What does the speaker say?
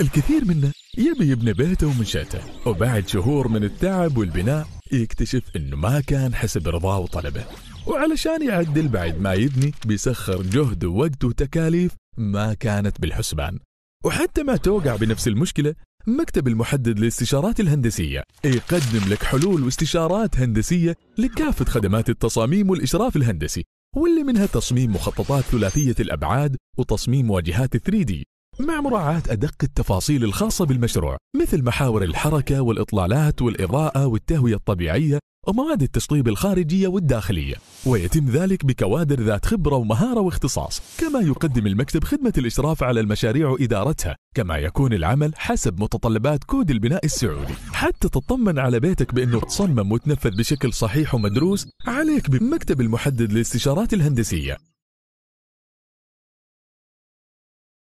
الكثير منا يبي يبني بيته ومنشاته وبعد شهور من التعب والبناء يكتشف انه ما كان حسب رضاه وطلبه وعلشان يعدل بعد ما يبني بيسخر جهد ووقت وتكاليف ما كانت بالحسبان وحتى ما توقع بنفس المشكلة مكتب المحدد للاستشارات الهندسية يقدم لك حلول واستشارات هندسية لكافة خدمات التصاميم والإشراف الهندسي واللي منها تصميم مخططات ثلاثية الأبعاد وتصميم واجهات 3D مع مراعاة أدق التفاصيل الخاصة بالمشروع مثل محاور الحركة والإطلالات والإضاءة والتهوية الطبيعية ومواد التشطيب الخارجية والداخلية ويتم ذلك بكوادر ذات خبرة ومهارة واختصاص كما يقدم المكتب خدمة الإشراف على المشاريع وإدارتها كما يكون العمل حسب متطلبات كود البناء السعودي حتى تطمن على بيتك بأنه تصمم وتنفذ بشكل صحيح ومدروس عليك بمكتب المحدد للاستشارات الهندسية